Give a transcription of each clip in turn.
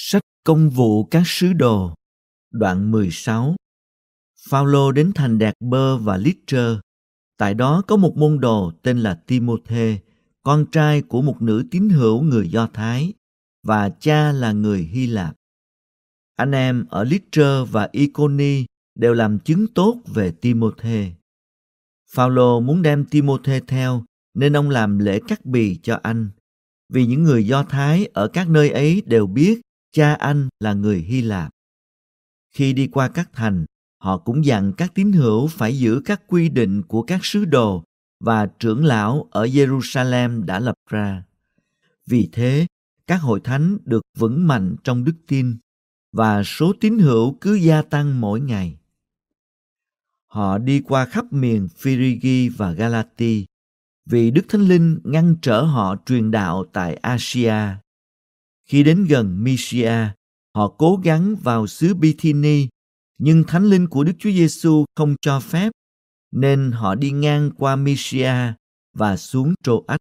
Sách công vụ các sứ đồ Đoạn 16 Phaolô đến thành Đạt Bơ và Lít Tại đó có một môn đồ tên là Timôthê, con trai của một nữ tín hữu người Do Thái và cha là người Hy Lạp. Anh em ở Lít và Iconi đều làm chứng tốt về Timôthê. Phaolô muốn đem Timôthê theo nên ông làm lễ cắt bì cho anh. Vì những người Do Thái ở các nơi ấy đều biết cha anh là người Hy Lạp. Khi đi qua các thành, họ cũng dặn các tín hữu phải giữ các quy định của các sứ đồ và trưởng lão ở Jerusalem đã lập ra. Vì thế, các hội thánh được vững mạnh trong đức tin và số tín hữu cứ gia tăng mỗi ngày. Họ đi qua khắp miền Phrygi và Galati vì Đức Thánh Linh ngăn trở họ truyền đạo tại Asia. Khi đến gần Mysia, họ cố gắng vào xứ Bithyni, nhưng thánh linh của Đức Chúa Giêsu không cho phép, nên họ đi ngang qua Mysia và xuống Troas.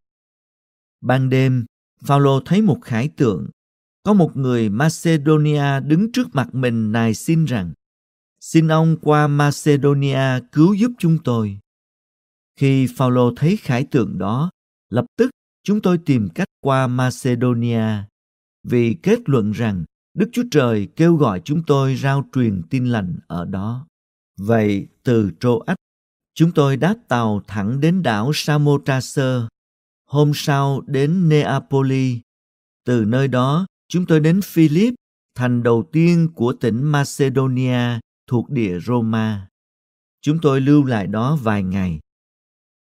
Ban đêm, Phaolô thấy một khải tượng, có một người Macedonia đứng trước mặt mình nài xin rằng: "Xin ông qua Macedonia cứu giúp chúng tôi." Khi Phaolô thấy khải tượng đó, lập tức chúng tôi tìm cách qua Macedonia vì kết luận rằng Đức Chúa Trời kêu gọi chúng tôi rao truyền tin lành ở đó. Vậy từ Trô Ách, chúng tôi đáp tàu thẳng đến đảo Samotracer, hôm sau đến Neapoli. Từ nơi đó, chúng tôi đến Philip, thành đầu tiên của tỉnh Macedonia thuộc địa Roma. Chúng tôi lưu lại đó vài ngày.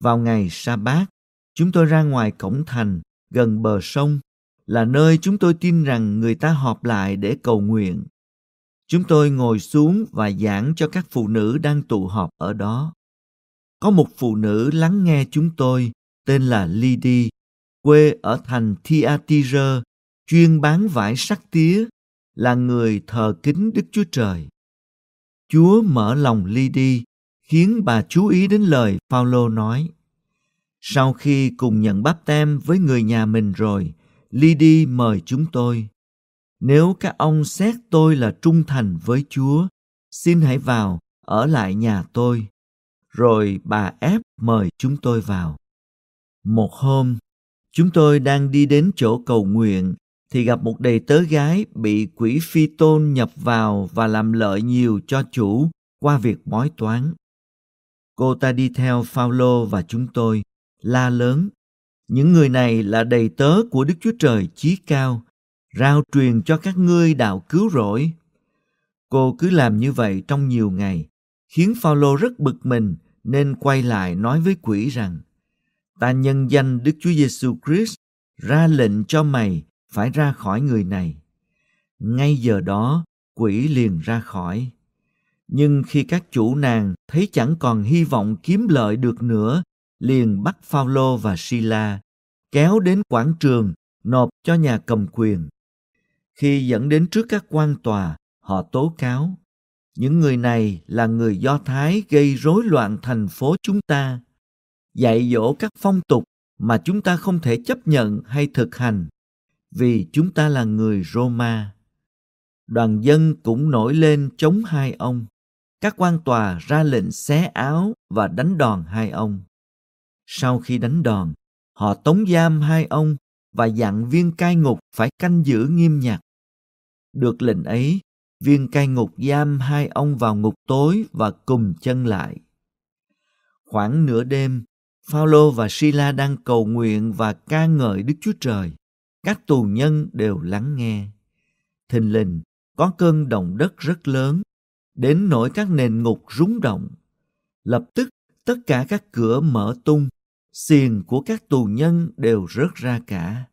Vào ngày sa bát, chúng tôi ra ngoài cổng thành gần bờ sông là nơi chúng tôi tin rằng người ta họp lại để cầu nguyện. Chúng tôi ngồi xuống và giảng cho các phụ nữ đang tụ họp ở đó. Có một phụ nữ lắng nghe chúng tôi tên là Lydi, quê ở thành Thiatira, chuyên bán vải sắc tía, là người thờ kính Đức Chúa Trời. Chúa mở lòng Lydi, khiến bà chú ý đến lời Phaolô nói. Sau khi cùng nhận báp tem với người nhà mình rồi, đi mời chúng tôi. Nếu các ông xét tôi là trung thành với Chúa, xin hãy vào, ở lại nhà tôi. Rồi bà ép mời chúng tôi vào. Một hôm, chúng tôi đang đi đến chỗ cầu nguyện thì gặp một đầy tớ gái bị quỷ phi tôn nhập vào và làm lợi nhiều cho chủ qua việc bói toán. Cô ta đi theo Phaolô và chúng tôi, la lớn, những người này là đầy tớ của Đức Chúa Trời Chí Cao, rao truyền cho các ngươi đạo cứu rỗi. Cô cứ làm như vậy trong nhiều ngày, khiến Phaolô rất bực mình nên quay lại nói với quỷ rằng: Ta nhân danh Đức Chúa Giêsu Christ ra lệnh cho mày phải ra khỏi người này. Ngay giờ đó, quỷ liền ra khỏi. Nhưng khi các chủ nàng thấy chẳng còn hy vọng kiếm lợi được nữa liền bắt Phaolô và Sila kéo đến quảng trường nộp cho nhà cầm quyền. Khi dẫn đến trước các quan tòa, họ tố cáo những người này là người Do Thái gây rối loạn thành phố chúng ta, dạy dỗ các phong tục mà chúng ta không thể chấp nhận hay thực hành vì chúng ta là người Roma. Đoàn dân cũng nổi lên chống hai ông. Các quan tòa ra lệnh xé áo và đánh đòn hai ông. Sau khi đánh đòn, họ tống giam hai ông và dặn viên cai ngục phải canh giữ nghiêm nhặt. Được lệnh ấy, viên cai ngục giam hai ông vào ngục tối và cùng chân lại. Khoảng nửa đêm, Phaolô và Sila đang cầu nguyện và ca ngợi Đức Chúa Trời. Các tù nhân đều lắng nghe. Thình lình có cơn động đất rất lớn, đến nỗi các nền ngục rúng động. Lập tức tất cả các cửa mở tung, xiềng của các tù nhân đều rớt ra cả.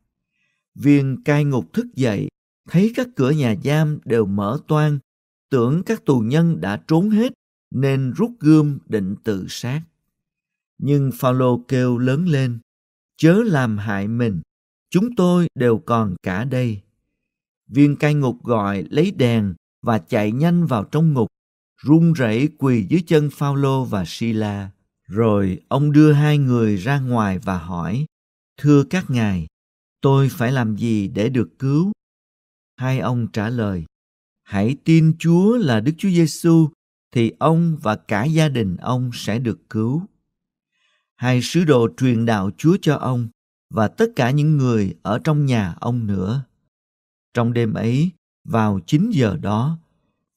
Viên cai ngục thức dậy, thấy các cửa nhà giam đều mở toang, tưởng các tù nhân đã trốn hết nên rút gươm định tự sát. Nhưng Phaolô kêu lớn lên, chớ làm hại mình, chúng tôi đều còn cả đây. Viên cai ngục gọi lấy đèn và chạy nhanh vào trong ngục, run rẩy quỳ dưới chân Phaolô và Sila rồi ông đưa hai người ra ngoài và hỏi thưa các ngài tôi phải làm gì để được cứu hai ông trả lời hãy tin chúa là đức chúa giêsu thì ông và cả gia đình ông sẽ được cứu hai sứ đồ truyền đạo chúa cho ông và tất cả những người ở trong nhà ông nữa trong đêm ấy vào 9 giờ đó,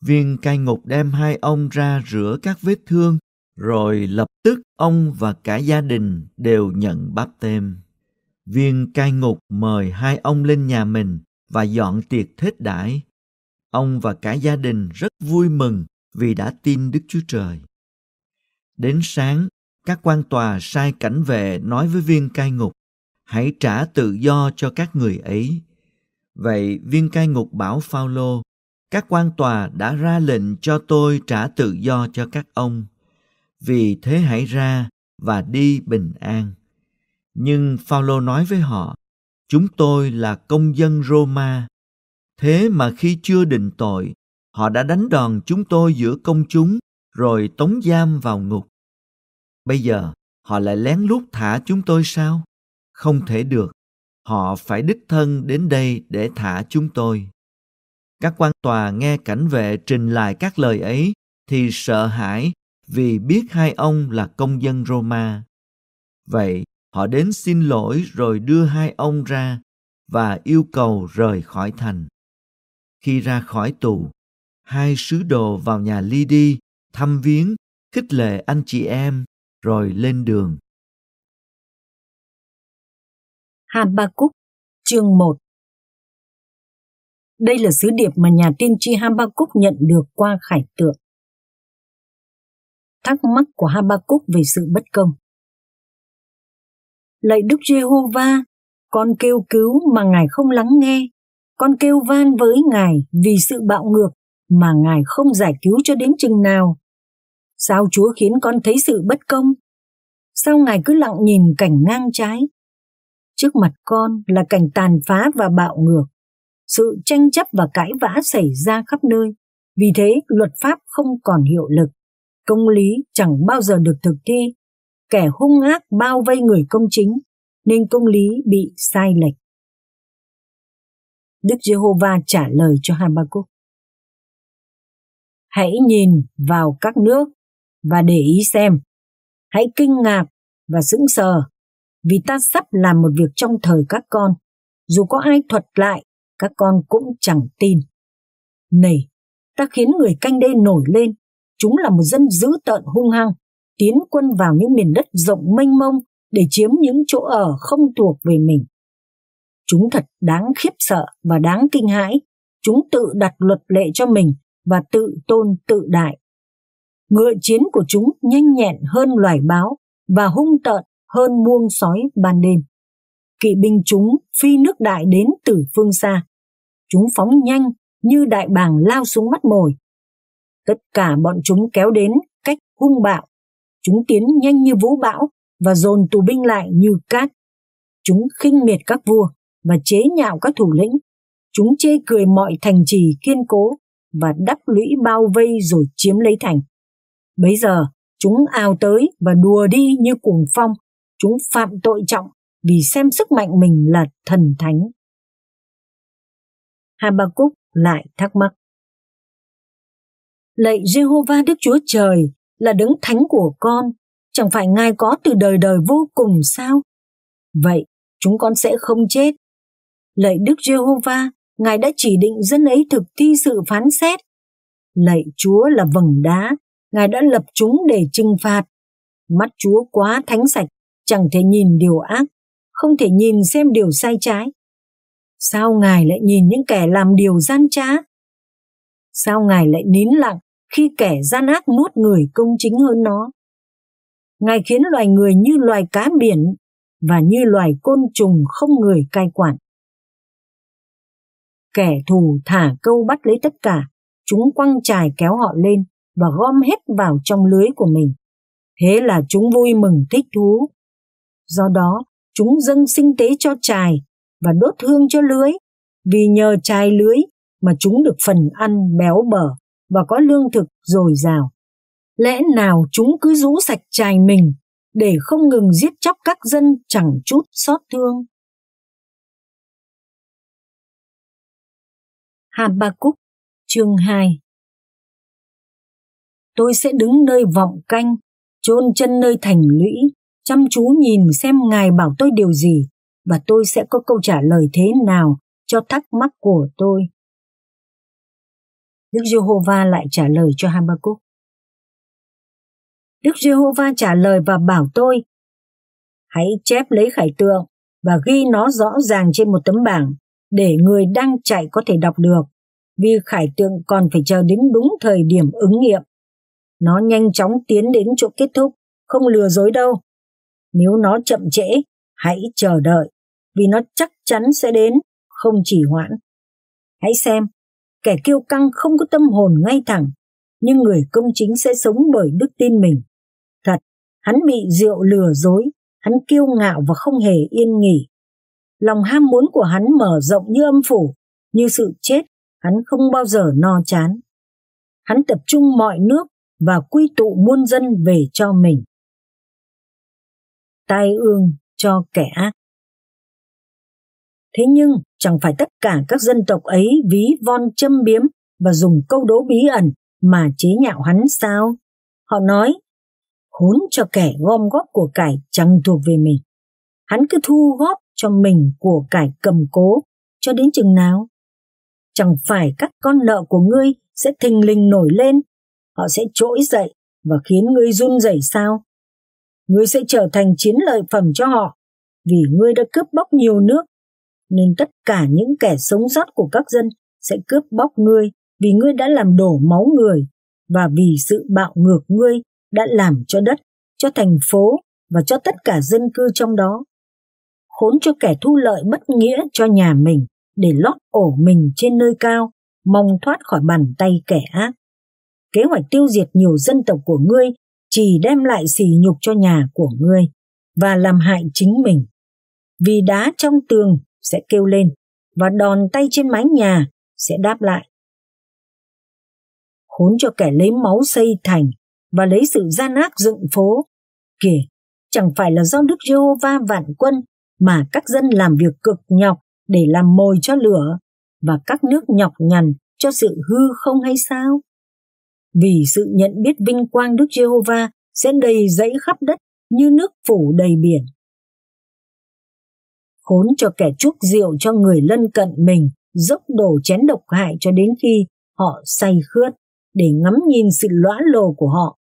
viên cai ngục đem hai ông ra rửa các vết thương rồi lập tức ông và cả gia đình đều nhận báp têm. Viên cai ngục mời hai ông lên nhà mình và dọn tiệc thết đãi. Ông và cả gia đình rất vui mừng vì đã tin Đức Chúa Trời. Đến sáng, các quan tòa sai cảnh vệ nói với viên cai ngục, hãy trả tự do cho các người ấy. Vậy viên cai ngục bảo Phaolô, các quan tòa đã ra lệnh cho tôi trả tự do cho các ông vì thế hãy ra và đi bình an. Nhưng Phaolô nói với họ, chúng tôi là công dân Roma. Thế mà khi chưa định tội, họ đã đánh đòn chúng tôi giữa công chúng rồi tống giam vào ngục. Bây giờ, họ lại lén lút thả chúng tôi sao? Không thể được. Họ phải đích thân đến đây để thả chúng tôi. Các quan tòa nghe cảnh vệ trình lại các lời ấy thì sợ hãi vì biết hai ông là công dân Roma. Vậy, họ đến xin lỗi rồi đưa hai ông ra và yêu cầu rời khỏi thành. Khi ra khỏi tù, hai sứ đồ vào nhà Ly đi thăm viếng, khích lệ anh chị em rồi lên đường. Habakkuk chương 1 Đây là sứ điệp mà nhà tiên tri Habakkuk nhận được qua khải tượng thắc mắc của Habakkuk về sự bất công. Lạy Đức Giê-hô-va, con kêu cứu mà Ngài không lắng nghe, con kêu van với Ngài vì sự bạo ngược mà Ngài không giải cứu cho đến chừng nào. Sao Chúa khiến con thấy sự bất công? Sao Ngài cứ lặng nhìn cảnh ngang trái? Trước mặt con là cảnh tàn phá và bạo ngược. Sự tranh chấp và cãi vã xảy ra khắp nơi. Vì thế, luật pháp không còn hiệu lực công lý chẳng bao giờ được thực thi, kẻ hung ác bao vây người công chính, nên công lý bị sai lệch. Đức Giê-hô-va trả lời cho Habakkuk. Hãy nhìn vào các nước và để ý xem. Hãy kinh ngạc và sững sờ, vì ta sắp làm một việc trong thời các con. Dù có ai thuật lại, các con cũng chẳng tin. Này, ta khiến người canh đê nổi lên chúng là một dân dữ tợn hung hăng, tiến quân vào những miền đất rộng mênh mông để chiếm những chỗ ở không thuộc về mình. Chúng thật đáng khiếp sợ và đáng kinh hãi, chúng tự đặt luật lệ cho mình và tự tôn tự đại. Ngựa chiến của chúng nhanh nhẹn hơn loài báo và hung tợn hơn muông sói ban đêm. Kỵ binh chúng phi nước đại đến từ phương xa. Chúng phóng nhanh như đại bàng lao xuống mắt mồi, Tất cả bọn chúng kéo đến cách hung bạo. Chúng tiến nhanh như vũ bão và dồn tù binh lại như cát. Chúng khinh miệt các vua và chế nhạo các thủ lĩnh. Chúng chê cười mọi thành trì kiên cố và đắp lũy bao vây rồi chiếm lấy thành. Bấy giờ, chúng ào tới và đùa đi như cuồng phong. Chúng phạm tội trọng vì xem sức mạnh mình là thần thánh. Habakkuk lại thắc mắc lạy Jehovah Đức Chúa Trời là đấng thánh của con, chẳng phải Ngài có từ đời đời vô cùng sao? Vậy, chúng con sẽ không chết. Lạy Đức Jehovah, Ngài đã chỉ định dân ấy thực thi sự phán xét. Lạy Chúa là vầng đá, Ngài đã lập chúng để trừng phạt. Mắt Chúa quá thánh sạch, chẳng thể nhìn điều ác, không thể nhìn xem điều sai trái. Sao Ngài lại nhìn những kẻ làm điều gian trá? Sao Ngài lại nín lặng khi kẻ gian ác nuốt người công chính hơn nó. Ngài khiến loài người như loài cá biển và như loài côn trùng không người cai quản. Kẻ thù thả câu bắt lấy tất cả, chúng quăng trài kéo họ lên và gom hết vào trong lưới của mình. Thế là chúng vui mừng thích thú. Do đó, chúng dâng sinh tế cho trài và đốt hương cho lưới, vì nhờ trài lưới mà chúng được phần ăn béo bở và có lương thực dồi dào. Lẽ nào chúng cứ rũ sạch trài mình để không ngừng giết chóc các dân chẳng chút xót thương? Cúc chương 2 Tôi sẽ đứng nơi vọng canh, chôn chân nơi thành lũy, chăm chú nhìn xem Ngài bảo tôi điều gì và tôi sẽ có câu trả lời thế nào cho thắc mắc của tôi. Đức Giê-hô-va lại trả lời cho Habakkuk. Đức Giê-hô-va trả lời và bảo tôi, hãy chép lấy khải tượng và ghi nó rõ ràng trên một tấm bảng để người đang chạy có thể đọc được, vì khải tượng còn phải chờ đến đúng thời điểm ứng nghiệm. Nó nhanh chóng tiến đến chỗ kết thúc, không lừa dối đâu. Nếu nó chậm trễ, hãy chờ đợi, vì nó chắc chắn sẽ đến, không chỉ hoãn. Hãy xem, Kẻ kiêu căng không có tâm hồn ngay thẳng, nhưng người công chính sẽ sống bởi đức tin mình. Thật, hắn bị rượu lừa dối, hắn kiêu ngạo và không hề yên nghỉ. Lòng ham muốn của hắn mở rộng như âm phủ, như sự chết, hắn không bao giờ no chán. Hắn tập trung mọi nước và quy tụ muôn dân về cho mình. Tai ương cho kẻ ác. Thế nhưng chẳng phải tất cả các dân tộc ấy ví von châm biếm và dùng câu đố bí ẩn mà chế nhạo hắn sao? Họ nói, khốn cho kẻ gom góp của cải chẳng thuộc về mình. Hắn cứ thu góp cho mình của cải cầm cố, cho đến chừng nào? Chẳng phải các con nợ của ngươi sẽ thình lình nổi lên, họ sẽ trỗi dậy và khiến ngươi run rẩy sao? Ngươi sẽ trở thành chiến lợi phẩm cho họ, vì ngươi đã cướp bóc nhiều nước nên tất cả những kẻ sống sót của các dân sẽ cướp bóc ngươi vì ngươi đã làm đổ máu người và vì sự bạo ngược ngươi đã làm cho đất, cho thành phố và cho tất cả dân cư trong đó. Khốn cho kẻ thu lợi bất nghĩa cho nhà mình để lót ổ mình trên nơi cao, mong thoát khỏi bàn tay kẻ ác. Kế hoạch tiêu diệt nhiều dân tộc của ngươi chỉ đem lại sỉ nhục cho nhà của ngươi và làm hại chính mình. Vì đá trong tường sẽ kêu lên và đòn tay trên mái nhà sẽ đáp lại. Khốn cho kẻ lấy máu xây thành và lấy sự gian ác dựng phố. Kìa, chẳng phải là do Đức Giê-hô-va vạn quân mà các dân làm việc cực nhọc để làm mồi cho lửa và các nước nhọc nhằn cho sự hư không hay sao? Vì sự nhận biết vinh quang Đức Giê-hô-va sẽ đầy dẫy khắp đất như nước phủ đầy biển khốn cho kẻ chúc rượu cho người lân cận mình, dốc đổ chén độc hại cho đến khi họ say khướt để ngắm nhìn sự lõa lồ của họ.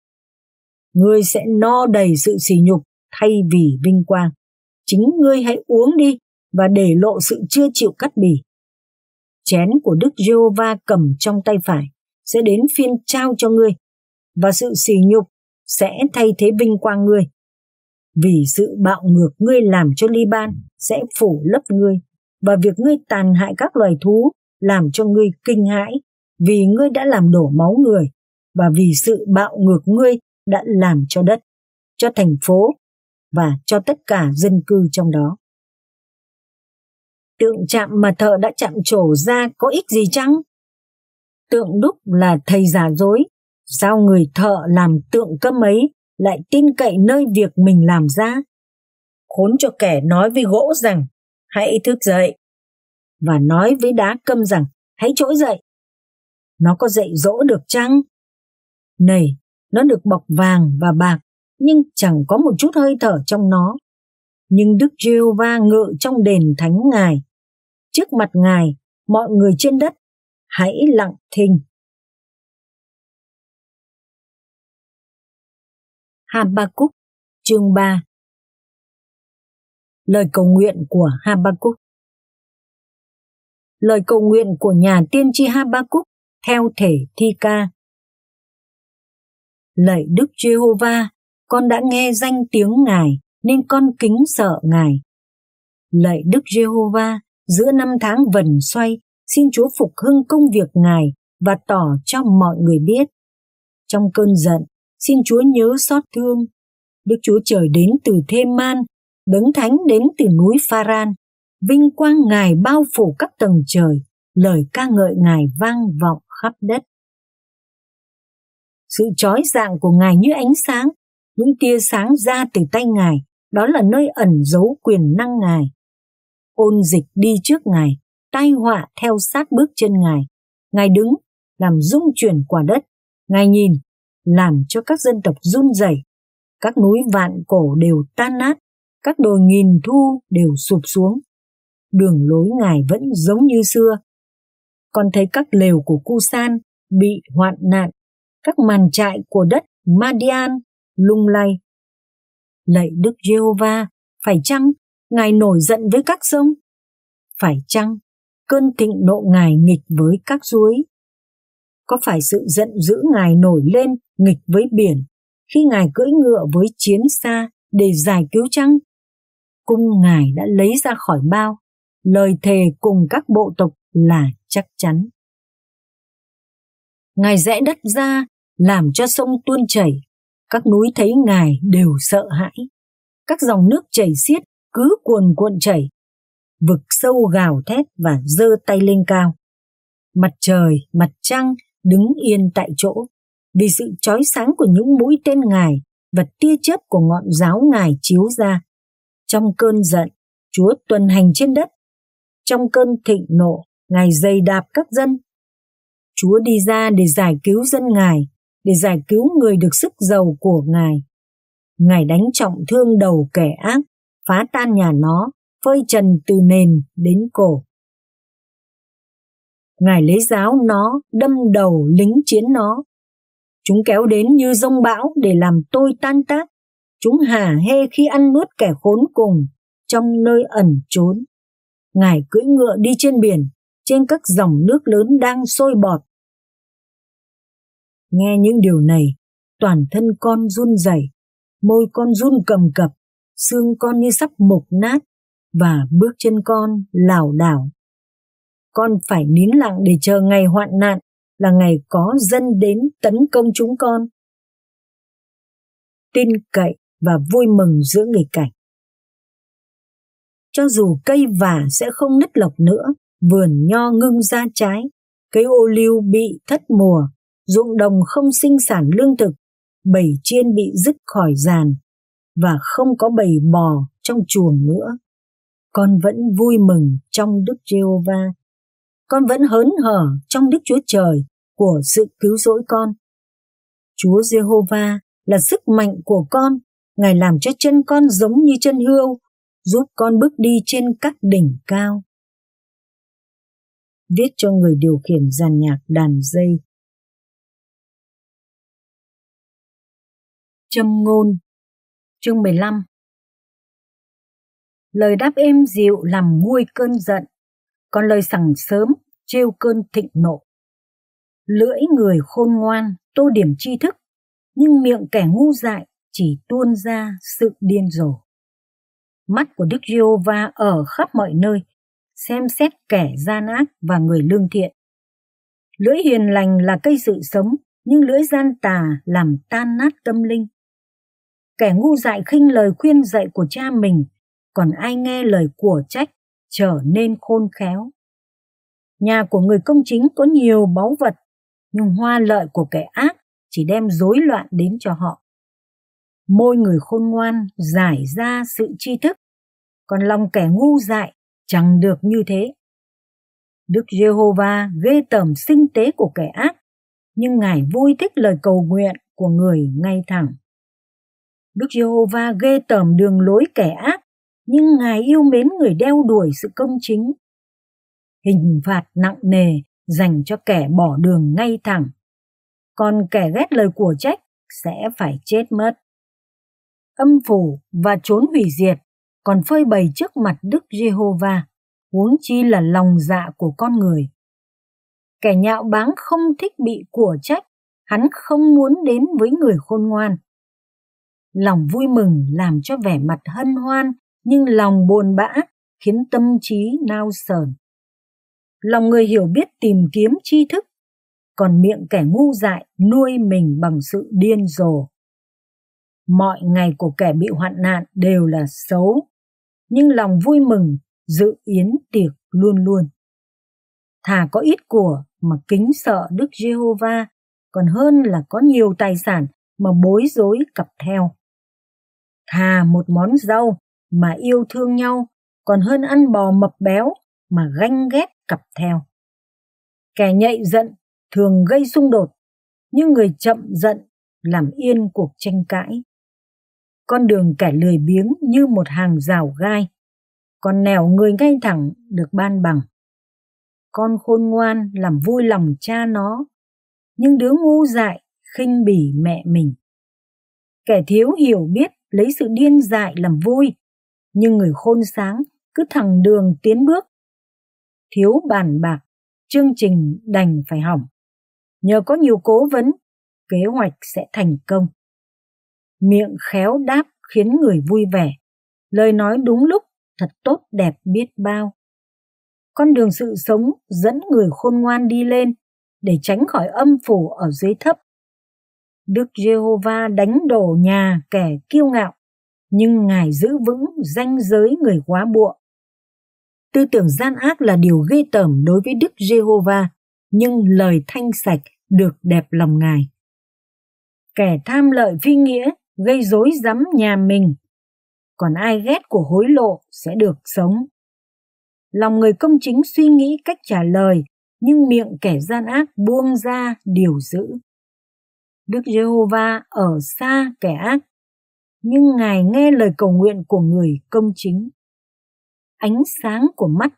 Ngươi sẽ no đầy sự sỉ nhục thay vì vinh quang. Chính ngươi hãy uống đi và để lộ sự chưa chịu cắt bì. Chén của Đức Giê-hô-va cầm trong tay phải sẽ đến phiên trao cho ngươi và sự sỉ nhục sẽ thay thế vinh quang ngươi vì sự bạo ngược ngươi làm cho Liban sẽ phủ lấp ngươi và việc ngươi tàn hại các loài thú làm cho ngươi kinh hãi vì ngươi đã làm đổ máu người và vì sự bạo ngược ngươi đã làm cho đất, cho thành phố và cho tất cả dân cư trong đó. Tượng chạm mà thợ đã chạm trổ ra có ích gì chăng? Tượng đúc là thầy giả dối, sao người thợ làm tượng cấm ấy lại tin cậy nơi việc mình làm ra khốn cho kẻ nói với gỗ rằng hãy thức dậy và nói với đá câm rằng hãy trỗi dậy nó có dậy dỗ được chăng này nó được bọc vàng và bạc nhưng chẳng có một chút hơi thở trong nó nhưng đức giê va ngự trong đền thánh ngài trước mặt ngài mọi người trên đất hãy lặng thinh Habakkuk chương 3 Lời cầu nguyện của Habakkuk Lời cầu nguyện của nhà tiên tri Habakkuk theo thể thi ca Lạy Đức Giê-hô-va, con đã nghe danh tiếng Ngài nên con kính sợ Ngài. Lạy Đức Giê-hô-va, giữa năm tháng vần xoay, xin Chúa phục hưng công việc Ngài và tỏ cho mọi người biết. Trong cơn giận, xin Chúa nhớ xót thương. Đức Chúa Trời đến từ Thê Man, Đấng Thánh đến từ núi Pharan, vinh quang Ngài bao phủ các tầng trời, lời ca ngợi Ngài vang vọng khắp đất. Sự trói dạng của Ngài như ánh sáng, những tia sáng ra từ tay Ngài, đó là nơi ẩn giấu quyền năng Ngài. Ôn dịch đi trước Ngài, tai họa theo sát bước chân Ngài. Ngài đứng, làm rung chuyển quả đất. Ngài nhìn, làm cho các dân tộc run rẩy các núi vạn cổ đều tan nát các đồi nghìn thu đều sụp xuống đường lối ngài vẫn giống như xưa còn thấy các lều của cu san bị hoạn nạn các màn trại của đất madian lung lay lạy đức jehovah phải chăng ngài nổi giận với các sông phải chăng cơn thịnh nộ ngài nghịch với các suối có phải sự giận dữ ngài nổi lên nghịch với biển khi ngài cưỡi ngựa với chiến xa để giải cứu trăng cung ngài đã lấy ra khỏi bao lời thề cùng các bộ tộc là chắc chắn ngài rẽ đất ra làm cho sông tuôn chảy các núi thấy ngài đều sợ hãi các dòng nước chảy xiết cứ cuồn cuộn chảy vực sâu gào thét và giơ tay lên cao mặt trời mặt trăng đứng yên tại chỗ vì sự chói sáng của những mũi tên ngài và tia chớp của ngọn giáo ngài chiếu ra. Trong cơn giận, Chúa tuần hành trên đất. Trong cơn thịnh nộ, Ngài dày đạp các dân. Chúa đi ra để giải cứu dân Ngài, để giải cứu người được sức giàu của Ngài. Ngài đánh trọng thương đầu kẻ ác, phá tan nhà nó, phơi trần từ nền đến cổ. Ngài lấy giáo nó, đâm đầu lính chiến nó, Chúng kéo đến như rông bão để làm tôi tan tác. Chúng hà hê khi ăn nuốt kẻ khốn cùng trong nơi ẩn trốn. Ngài cưỡi ngựa đi trên biển, trên các dòng nước lớn đang sôi bọt. Nghe những điều này, toàn thân con run rẩy, môi con run cầm cập, xương con như sắp mục nát và bước chân con lảo đảo. Con phải nín lặng để chờ ngày hoạn nạn là ngày có dân đến tấn công chúng con. Tin cậy và vui mừng giữa nghịch cảnh. Cho dù cây vả sẽ không nứt lọc nữa, vườn nho ngưng ra trái, cây ô liu bị thất mùa, ruộng đồng không sinh sản lương thực, bầy chiên bị dứt khỏi giàn và không có bầy bò trong chuồng nữa. Con vẫn vui mừng trong Đức Giê-hô-va. Con vẫn hớn hở trong Đức Chúa Trời của sự cứu rỗi con. Chúa Giê-hô-va là sức mạnh của con, Ngài làm cho chân con giống như chân hươu, giúp con bước đi trên các đỉnh cao. Viết cho người điều khiển dàn nhạc đàn dây. Châm ngôn Chương 15 Lời đáp êm dịu làm nguôi cơn giận, còn lời sẵn sớm trêu cơn thịnh nộ lưỡi người khôn ngoan tô điểm tri thức nhưng miệng kẻ ngu dại chỉ tuôn ra sự điên rồ mắt của đức giê hô ở khắp mọi nơi xem xét kẻ gian ác và người lương thiện lưỡi hiền lành là cây sự sống nhưng lưỡi gian tà làm tan nát tâm linh kẻ ngu dại khinh lời khuyên dạy của cha mình còn ai nghe lời của trách trở nên khôn khéo nhà của người công chính có nhiều báu vật nhưng hoa lợi của kẻ ác chỉ đem rối loạn đến cho họ. Môi người khôn ngoan giải ra sự tri thức, còn lòng kẻ ngu dại chẳng được như thế. Đức Giê-hô-va ghê tởm sinh tế của kẻ ác, nhưng Ngài vui thích lời cầu nguyện của người ngay thẳng. Đức Giê-hô-va ghê tởm đường lối kẻ ác, nhưng Ngài yêu mến người đeo đuổi sự công chính. Hình phạt nặng nề dành cho kẻ bỏ đường ngay thẳng. Còn kẻ ghét lời của trách sẽ phải chết mất. Âm phủ và trốn hủy diệt còn phơi bày trước mặt Đức Giê-hô-va, huống chi là lòng dạ của con người. Kẻ nhạo báng không thích bị của trách, hắn không muốn đến với người khôn ngoan. Lòng vui mừng làm cho vẻ mặt hân hoan, nhưng lòng buồn bã khiến tâm trí nao sờn lòng người hiểu biết tìm kiếm tri thức còn miệng kẻ ngu dại nuôi mình bằng sự điên rồ mọi ngày của kẻ bị hoạn nạn đều là xấu nhưng lòng vui mừng dự yến tiệc luôn luôn thà có ít của mà kính sợ đức giê-hô-va còn hơn là có nhiều tài sản mà bối rối cặp theo thà một món rau mà yêu thương nhau còn hơn ăn bò mập béo mà ganh ghét cặp theo. Kẻ nhạy giận thường gây xung đột, nhưng người chậm giận làm yên cuộc tranh cãi. Con đường kẻ lười biếng như một hàng rào gai, còn nẻo người ngay thẳng được ban bằng. Con khôn ngoan làm vui lòng cha nó, nhưng đứa ngu dại khinh bỉ mẹ mình. Kẻ thiếu hiểu biết lấy sự điên dại làm vui, nhưng người khôn sáng cứ thẳng đường tiến bước thiếu bàn bạc, chương trình đành phải hỏng. Nhờ có nhiều cố vấn, kế hoạch sẽ thành công. Miệng khéo đáp khiến người vui vẻ, lời nói đúng lúc thật tốt đẹp biết bao. Con đường sự sống dẫn người khôn ngoan đi lên để tránh khỏi âm phủ ở dưới thấp. Đức Giê-hô-va đánh đổ nhà kẻ kiêu ngạo, nhưng Ngài giữ vững danh giới người quá bụa. Tư tưởng gian ác là điều ghê tởm đối với Đức Giê-hô-va, nhưng lời thanh sạch được đẹp lòng Ngài. Kẻ tham lợi phi nghĩa gây rối rắm nhà mình, còn ai ghét của hối lộ sẽ được sống. Lòng người công chính suy nghĩ cách trả lời, nhưng miệng kẻ gian ác buông ra điều dữ. Đức Giê-hô-va ở xa kẻ ác, nhưng Ngài nghe lời cầu nguyện của người công chính ánh sáng của mắt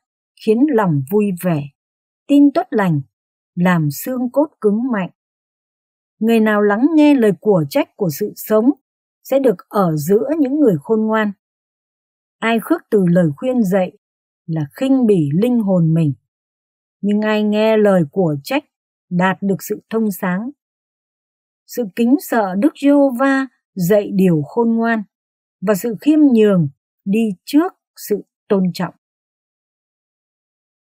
khiến lòng vui vẻ, tin tốt lành, làm xương cốt cứng mạnh. Người nào lắng nghe lời của trách của sự sống sẽ được ở giữa những người khôn ngoan. Ai khước từ lời khuyên dạy là khinh bỉ linh hồn mình. Nhưng ai nghe lời của trách đạt được sự thông sáng. Sự kính sợ Đức giê dạy điều khôn ngoan và sự khiêm nhường đi trước sự tôn trọng